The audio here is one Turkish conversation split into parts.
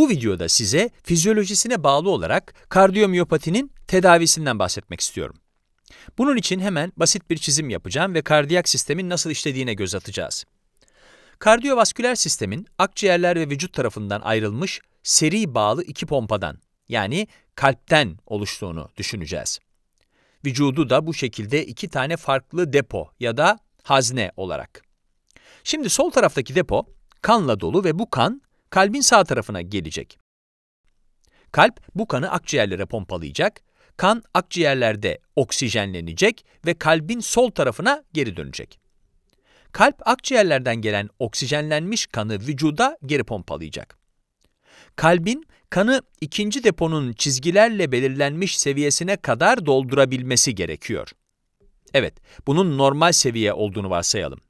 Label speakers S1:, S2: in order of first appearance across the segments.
S1: Bu videoda size fizyolojisine bağlı olarak kardiyomiyopatinin tedavisinden bahsetmek istiyorum. Bunun için hemen basit bir çizim yapacağım ve kardiyak sistemin nasıl işlediğine göz atacağız. Kardiyovasküler sistemin akciğerler ve vücut tarafından ayrılmış seri bağlı iki pompadan yani kalpten oluştuğunu düşüneceğiz. Vücudu da bu şekilde iki tane farklı depo ya da hazne olarak. Şimdi sol taraftaki depo kanla dolu ve bu kan kalbin sağ tarafına gelecek. Kalp bu kanı akciğerlere pompalayacak, kan akciğerlerde oksijenlenecek ve kalbin sol tarafına geri dönecek. Kalp akciğerlerden gelen oksijenlenmiş kanı vücuda geri pompalayacak. Kalbin kanı ikinci deponun çizgilerle belirlenmiş seviyesine kadar doldurabilmesi gerekiyor. Evet, bunun normal seviye olduğunu varsayalım.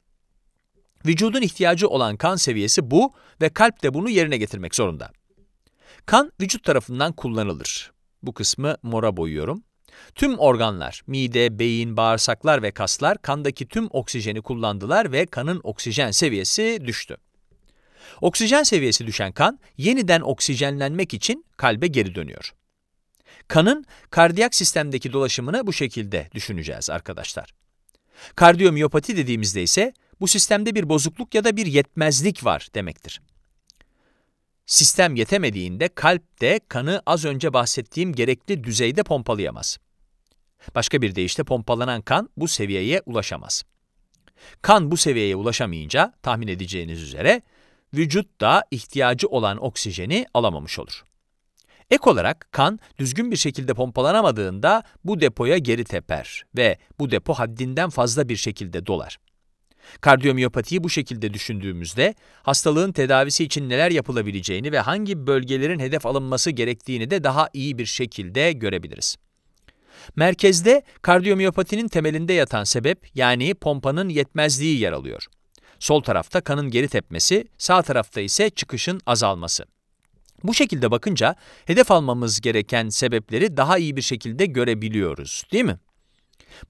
S1: Vücudun ihtiyacı olan kan seviyesi bu ve kalp de bunu yerine getirmek zorunda. Kan vücut tarafından kullanılır. Bu kısmı mora boyuyorum. Tüm organlar, mide, beyin, bağırsaklar ve kaslar kandaki tüm oksijeni kullandılar ve kanın oksijen seviyesi düştü. Oksijen seviyesi düşen kan yeniden oksijenlenmek için kalbe geri dönüyor. Kanın kardiyak sistemdeki dolaşımını bu şekilde düşüneceğiz arkadaşlar. Kardiyomiyopati dediğimizde ise bu sistemde bir bozukluk ya da bir yetmezlik var demektir. Sistem yetemediğinde kalp de kanı az önce bahsettiğim gerekli düzeyde pompalayamaz. Başka bir deyişle pompalanan kan bu seviyeye ulaşamaz. Kan bu seviyeye ulaşamayınca tahmin edeceğiniz üzere vücut da ihtiyacı olan oksijeni alamamış olur. Ek olarak kan düzgün bir şekilde pompalanamadığında bu depoya geri teper ve bu depo haddinden fazla bir şekilde dolar. Kardiyomiyopatiyi bu şekilde düşündüğümüzde hastalığın tedavisi için neler yapılabileceğini ve hangi bölgelerin hedef alınması gerektiğini de daha iyi bir şekilde görebiliriz. Merkezde kardiyomiyopatinin temelinde yatan sebep yani pompanın yetmezliği yer alıyor. Sol tarafta kanın geri tepmesi, sağ tarafta ise çıkışın azalması. Bu şekilde bakınca hedef almamız gereken sebepleri daha iyi bir şekilde görebiliyoruz, değil mi?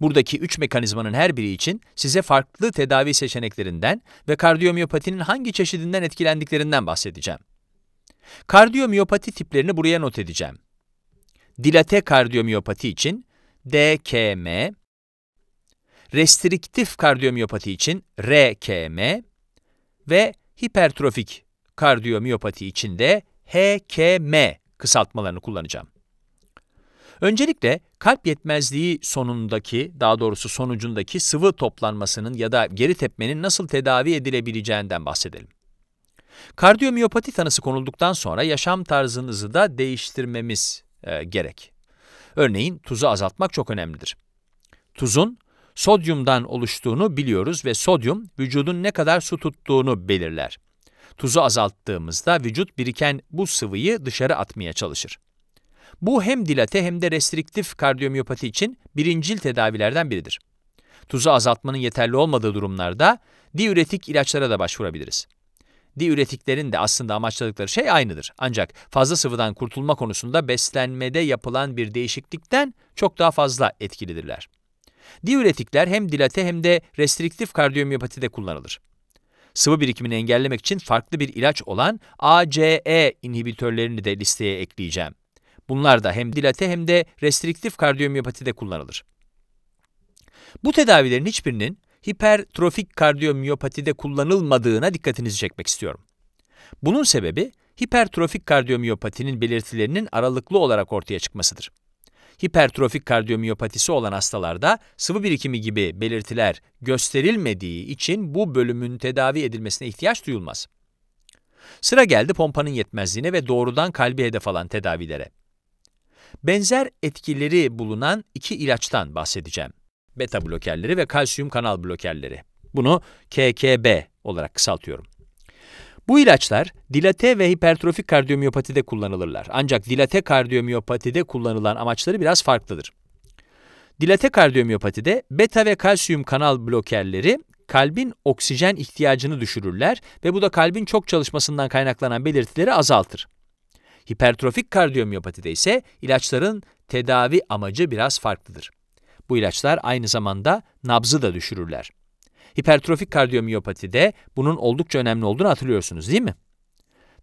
S1: Buradaki üç mekanizmanın her biri için size farklı tedavi seçeneklerinden ve kardiyomiyopatinin hangi çeşidinden etkilendiklerinden bahsedeceğim. Kardiyomiyopati tiplerini buraya not edeceğim. Dilate kardiyomiyopati için DKM, restriktif kardiyomiyopati için RKM ve hipertrofik kardiyomiyopati için de HKM kısaltmalarını kullanacağım. Öncelikle kalp yetmezliği sonundaki, daha doğrusu sonucundaki sıvı toplanmasının ya da geri tepmenin nasıl tedavi edilebileceğinden bahsedelim. Kardiyomiyopati tanısı konulduktan sonra yaşam tarzınızı da değiştirmemiz e, gerek. Örneğin tuzu azaltmak çok önemlidir. Tuzun sodyumdan oluştuğunu biliyoruz ve sodyum vücudun ne kadar su tuttuğunu belirler. Tuzu azalttığımızda vücut biriken bu sıvıyı dışarı atmaya çalışır. Bu hem dilate hem de restriktif kardiyomiyopati için birincil tedavilerden biridir. Tuzu azaltmanın yeterli olmadığı durumlarda diüretik ilaçlara da başvurabiliriz. Diüretiklerin de aslında amaçladıkları şey aynıdır. Ancak fazla sıvıdan kurtulma konusunda beslenmede yapılan bir değişiklikten çok daha fazla etkilidirler. Diüretikler hem dilate hem de restriktif kardiyomiyopatide kullanılır. Sıvı birikimini engellemek için farklı bir ilaç olan ACE inhibitörlerini de listeye ekleyeceğim. Bunlar da hem dilate hem de restriktif kardiyomiyopatide kullanılır. Bu tedavilerin hiçbirinin hipertrofik kardiyomiyopatide kullanılmadığına dikkatinizi çekmek istiyorum. Bunun sebebi hipertrofik kardiyomiyopatinin belirtilerinin aralıklı olarak ortaya çıkmasıdır. Hipertrofik kardiyomiyopatisi olan hastalarda sıvı birikimi gibi belirtiler gösterilmediği için bu bölümün tedavi edilmesine ihtiyaç duyulmaz. Sıra geldi pompanın yetmezliğine ve doğrudan kalbi hedef alan tedavilere. Benzer etkileri bulunan iki ilaçtan bahsedeceğim. Beta blokerleri ve kalsiyum kanal blokerleri. Bunu KKB olarak kısaltıyorum. Bu ilaçlar dilate ve hipertrofik kardiyomiyopatide kullanılırlar. Ancak dilate kardiyomiyopatide kullanılan amaçları biraz farklıdır. Dilate kardiyomiyopatide beta ve kalsiyum kanal blokerleri kalbin oksijen ihtiyacını düşürürler ve bu da kalbin çok çalışmasından kaynaklanan belirtileri azaltır. Hipertrofik kardiyomiyopatide ise ilaçların tedavi amacı biraz farklıdır. Bu ilaçlar aynı zamanda nabzı da düşürürler. Hipertrofik kardiyomiyopatide bunun oldukça önemli olduğunu hatırlıyorsunuz değil mi?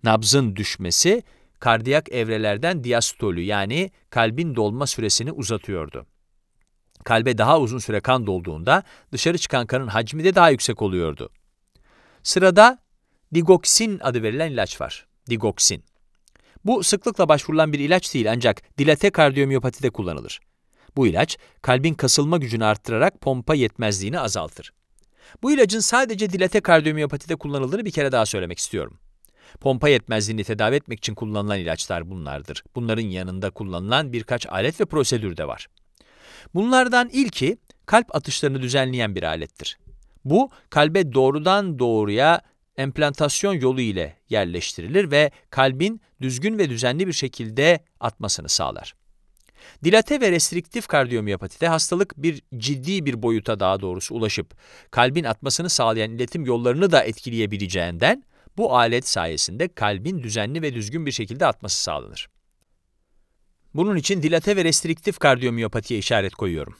S1: Nabzın düşmesi kardiyak evrelerden diastolü yani kalbin dolma süresini uzatıyordu. Kalbe daha uzun süre kan dolduğunda dışarı çıkan kanın hacmi de daha yüksek oluyordu. Sırada digoksin adı verilen ilaç var. Digoksin. Bu sıklıkla başvurulan bir ilaç değil ancak dilate kardiyomiyopatide kullanılır. Bu ilaç kalbin kasılma gücünü arttırarak pompa yetmezliğini azaltır. Bu ilacın sadece dilate kardiyomiyopatide kullanıldığını bir kere daha söylemek istiyorum. Pompa yetmezliğini tedavi etmek için kullanılan ilaçlar bunlardır. Bunların yanında kullanılan birkaç alet ve prosedür de var. Bunlardan ilki kalp atışlarını düzenleyen bir alettir. Bu kalbe doğrudan doğruya emplantasyon yolu ile yerleştirilir ve kalbin düzgün ve düzenli bir şekilde atmasını sağlar. Dilate ve restriktif kardiyomiyopatide hastalık bir ciddi bir boyuta daha doğrusu ulaşıp kalbin atmasını sağlayan iletim yollarını da etkileyebileceğinden bu alet sayesinde kalbin düzenli ve düzgün bir şekilde atması sağlanır. Bunun için dilate ve restriktif kardiyomiyopatiye işaret koyuyorum.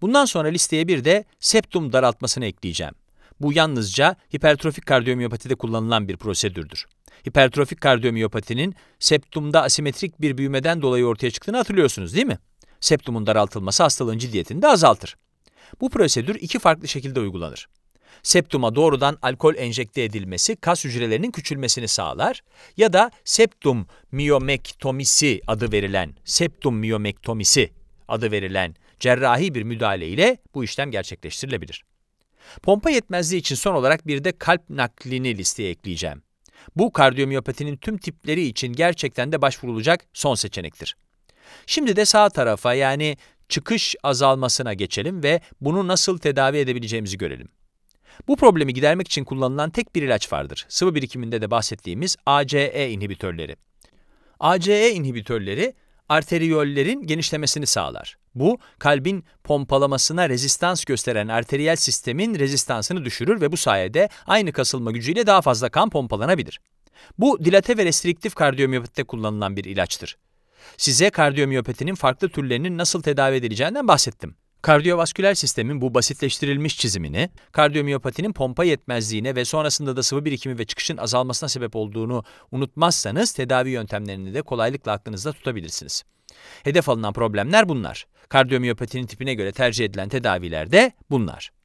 S1: Bundan sonra listeye bir de septum daraltmasını ekleyeceğim. Bu yalnızca hipertrofik kardiyomiyopatide kullanılan bir prosedürdür. Hipertrofik kardiyomiyopatinin septumda asimetrik bir büyümeden dolayı ortaya çıktığını hatırlıyorsunuz değil mi? Septumun daraltılması hastalığın ciddiyetini de azaltır. Bu prosedür iki farklı şekilde uygulanır. Septuma doğrudan alkol enjekte edilmesi kas hücrelerinin küçülmesini sağlar ya da septum miyomektomisi adı verilen septum miyomektomisi adı verilen cerrahi bir müdahale ile bu işlem gerçekleştirilebilir. Pompa yetmezliği için son olarak bir de kalp naklini listeye ekleyeceğim. Bu kardiyomiyopatinin tüm tipleri için gerçekten de başvurulacak son seçenektir. Şimdi de sağ tarafa yani çıkış azalmasına geçelim ve bunu nasıl tedavi edebileceğimizi görelim. Bu problemi gidermek için kullanılan tek bir ilaç vardır. Sıvı birikiminde de bahsettiğimiz ACE inhibitörleri. ACE inhibitörleri arteriyollerin genişlemesini sağlar. Bu, kalbin pompalamasına rezistans gösteren arteriyel sistemin rezistansını düşürür ve bu sayede aynı kasılma gücüyle daha fazla kan pompalanabilir. Bu, dilate ve restriktif kardiyomiyopatide kullanılan bir ilaçtır. Size kardiyomiyopatinin farklı türlerinin nasıl tedavi edileceğinden bahsettim. Kardiyovasküler sistemin bu basitleştirilmiş çizimini, kardiyomiyopatinin pompa yetmezliğine ve sonrasında da sıvı birikimi ve çıkışın azalmasına sebep olduğunu unutmazsanız tedavi yöntemlerini de kolaylıkla aklınızda tutabilirsiniz. Hedef alınan problemler bunlar. Kardiyomiyopatinin tipine göre tercih edilen tedaviler de bunlar.